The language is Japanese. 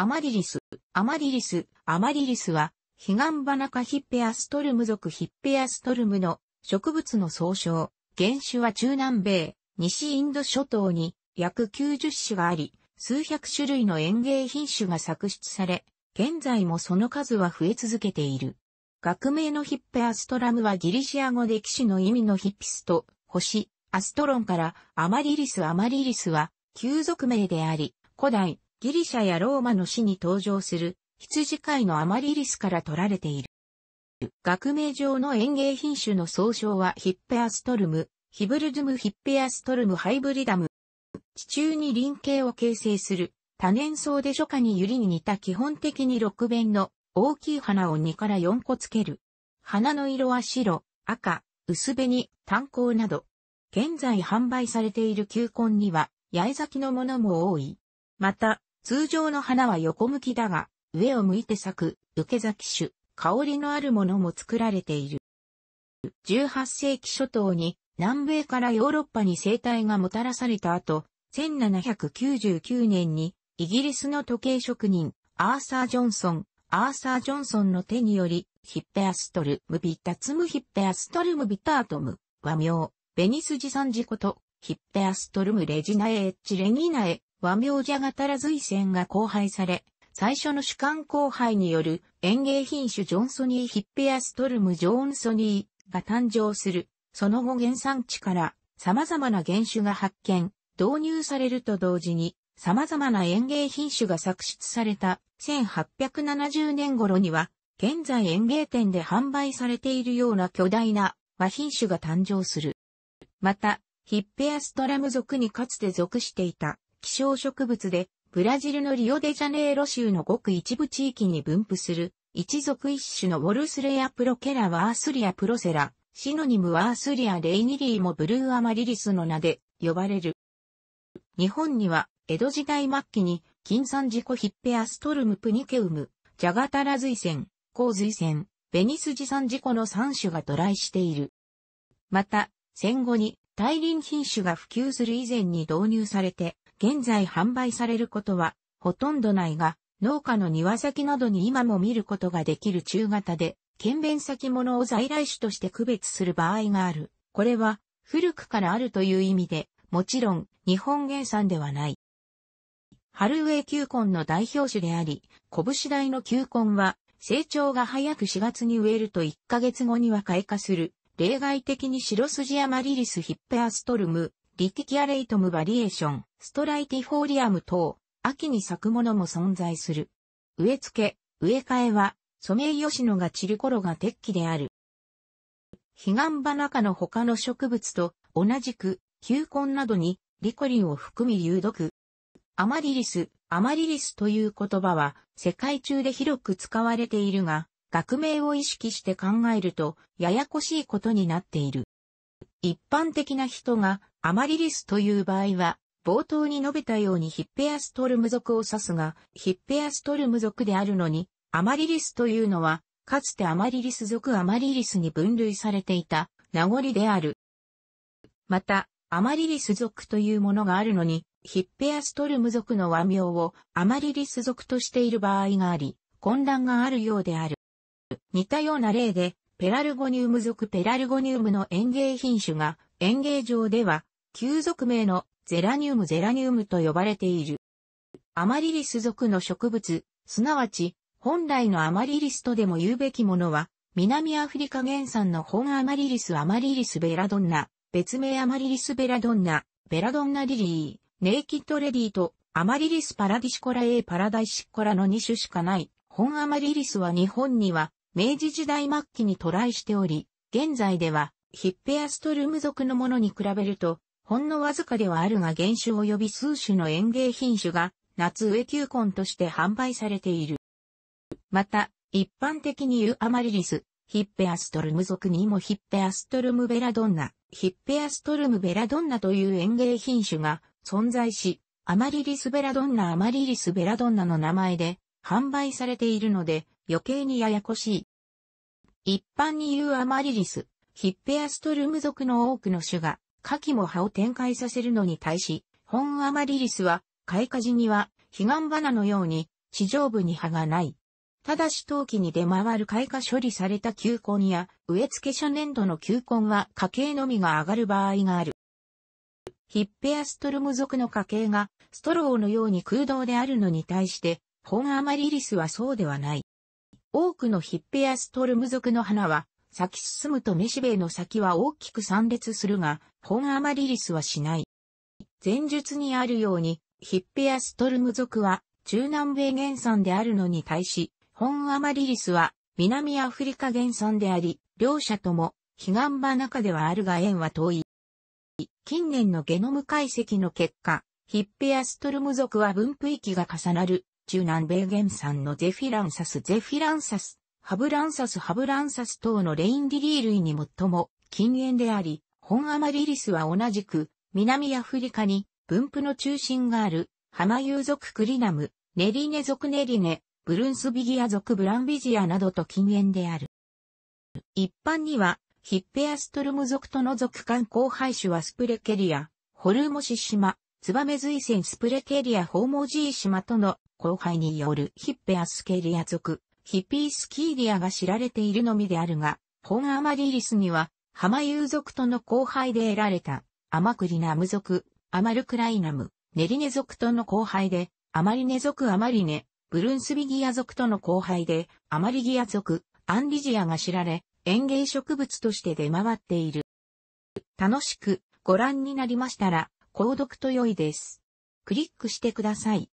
アマリリス、アマリリス、アマリリスは、ヒガンバナカヒッペアストルム属ヒッペアストルムの植物の総称。原種は中南米、西インド諸島に約90種があり、数百種類の園芸品種が作出され、現在もその数は増え続けている。学名のヒッペアストラムはギリシア語で騎士の意味のヒッピスト、星、アストロンからアマリリスアマリリスは、旧属名であり、古代、ギリシャやローマの詩に登場する羊飼いのアマリリスから取られている。学名上の園芸品種の総称はヒッペアストルム、ヒブルズムヒッペアストルムハイブリダム。地中に輪形を形成する多年草で初夏にユリに似た基本的に六弁の大きい花を2から4個つける。花の色は白、赤、薄紅、炭鉱など。現在販売されている球根には八重咲きのものも多い。また、通常の花は横向きだが、上を向いて咲く、受け咲き種、香りのあるものも作られている。18世紀初頭に南米からヨーロッパに生態がもたらされた後、1799年にイギリスの時計職人、アーサー・ジョンソン、アーサー・ジョンソンの手により、ヒッペアストルムビタツムヒッペアストルムビタートム、和名、ベニスジサンジこと、ヒッペアストルムレジナエエッチレギーナエ、和名じゃがたら随戦が交配され、最初の主観交配による園芸品種ジョンソニーヒッペアストルム・ジョーンソニーが誕生する。その後原産地から様々な原種が発見、導入されると同時に様々な園芸品種が作出された1870年頃には現在園芸店で販売されているような巨大な和品種が誕生する。また、ヒッペアストラム族にかつて属していた希少植物で、ブラジルのリオデジャネイロ州のごく一部地域に分布する、一族一種のウォルスレアプロケラワースリアプロセラ、シノニムワースリアレイニリーもブルーアマリリスの名で呼ばれる。日本には、江戸時代末期に、金山事故、ヒッペアストルムプニケウム、ジャガタラ随線、洪水泉、ベニスジサン事故の3種が渡来している。また、戦後に大輪品種が普及する以前に導入されて、現在販売されることはほとんどないが、農家の庭先などに今も見ることができる中型で、検便先物を在来種として区別する場合がある。これは古くからあるという意味で、もちろん日本原産ではない。春植え球根の代表種であり、拳大の球根は成長が早く4月に植えると1ヶ月後には開花する。例外的に白筋アマリリスヒッペアストルム、リティキアレイトムバリエーション、ストライティフォーリアム等、秋に咲くものも存在する。植え付け、植え替えは、ソメイヨシノが散る頃が適期である。ヒガンバナ科の他の植物と同じく、球根などにリコリンを含み有毒。アマリリス、アマリリスという言葉は世界中で広く使われているが、学名を意識して考えるとややこしいことになっている。一般的な人がアマリリスという場合は、冒頭に述べたようにヒッペアストルム族を指すが、ヒッペアストルム族であるのに、アマリリスというのは、かつてアマリリス族アマリリスに分類されていた名残である。また、アマリリス族というものがあるのに、ヒッペアストルム族の和名をアマリリス族としている場合があり、混乱があるようである。似たような例で、ペラルゴニウム属ペラルゴニウムの園芸品種が、園芸場では、旧属名のゼラニウムゼラニウムと呼ばれている。アマリリス属の植物、すなわち、本来のアマリリスとでも言うべきものは、南アフリカ原産の本アマリリスアマリリスベラドンナ、別名アマリリスベラドンナ、ベラドンナリリー、ネイキッドレディとアマリリスパラディシコラ A パラダイシコラの2種しかない。本アマリリスは日本には明治時代末期に渡来しており、現在ではヒッペアストルム族のものに比べると、ほんのわずかではあるが原種及び数種の園芸品種が夏植え球根として販売されている。また、一般的に言うアマリリス、ヒッペアストルム族にもヒッペアストルムベラドンナ、ヒッペアストルムベラドンナという園芸品種が存在し、アマリリスベラドンナアマリリスベラドンナの名前で販売されているので、余計にややこしい。一般に言うアマリリス、ヒッペアストルム族の多くの種が、夏季も葉を展開させるのに対し、本アマリリスは、開花時には、彼岸花のように、地上部に葉がない。ただし冬季に出回る開花処理された球根や、植え付け初年度の球根は花茎のみが上がる場合がある。ヒッペアストルム族の花茎が、ストローのように空洞であるのに対して、本アマリリスはそうではない。多くのヒッペアストルム属の花は、咲き進むとシベべの先は大きく散列するが、本アマリリスはしない。前述にあるように、ヒッペアストルム属は中南米原産であるのに対し、本アマリリスは南アフリカ原産であり、両者とも彼岸場中ではあるが縁は遠い。近年のゲノム解析の結果、ヒッペアストルム属は分布域が重なる中南米原産のゼフィランサスゼフィランサス、ハブランサスハブランサス等のレインディリー類に最も禁煙であり、本アマリリスは同じく南アフリカに分布の中心があるハマユー族クリナム、ネリネ族ネリネ、ブルンスビギア族ブランビジアなどと禁煙である。一般にはヒッペアストルム族との族間交配種はスプレケリア、ホルモシ島、ツバメズイセンスプレケリアホーモジー島との後輩によるヒッペアスケリア族、ヒッピースキーリアが知られているのみであるが、ホンアマリリスには、ハマユー族との後輩で得られた、アマクリナム族、アマルクライナム、ネリネ族との後輩で、アマリネ族アマリネ、ブルンスビギア族との後輩で、アマリギア族、アンリジアが知られ、園芸植物として出回っている。楽しくご覧になりましたら、購読と良いです。クリックしてください。